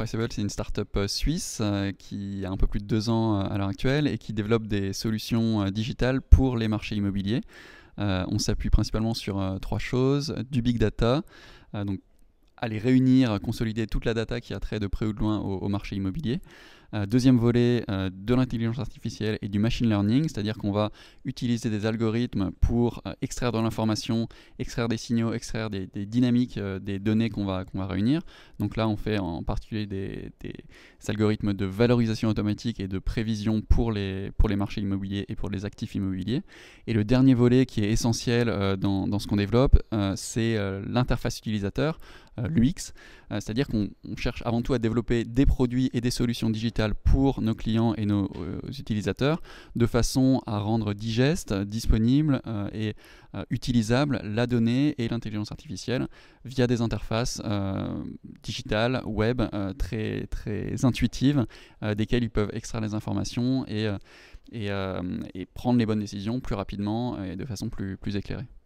Priceable, c'est une startup euh, suisse euh, qui a un peu plus de deux ans euh, à l'heure actuelle et qui développe des solutions digitales pour les marchés immobiliers. on s'appuie principalement sur trois choses du big data, donc aller réunir, consolider toute la data qui a trait de près ou de loin au marché immobilier. Euh, deuxième volet euh, de l'intelligence artificielle et du machine learning, c'est-à-dire qu'on va utiliser des algorithmes pour euh, extraire de l'information, extraire des signaux, extraire des, dynamiques des données qu'on va, qu'on va réunir. Donc là, on fait en particulier des, des, algorithmes de valorisation automatique et de prévision pour les, pour les marchés immobiliers et pour les actifs immobiliers. Et le dernier volet qui est essentiel dans, dans, ce qu'on développe, c'est l'interface utilisateur, l'UX, c'est-à-dire qu'on cherche avant tout à développer des produits et des solutions digitales pour nos clients et nos euh, utilisateurs, de façon à rendre digeste, disponible euh, et euh, utilisable la donnée et l'intelligence artificielle via des interfaces digitales, web, très, très intuitives, desquelles ils peuvent extraire les informations et, et, et prendre les bonnes décisions plus rapidement et de façon plus, plus éclairée.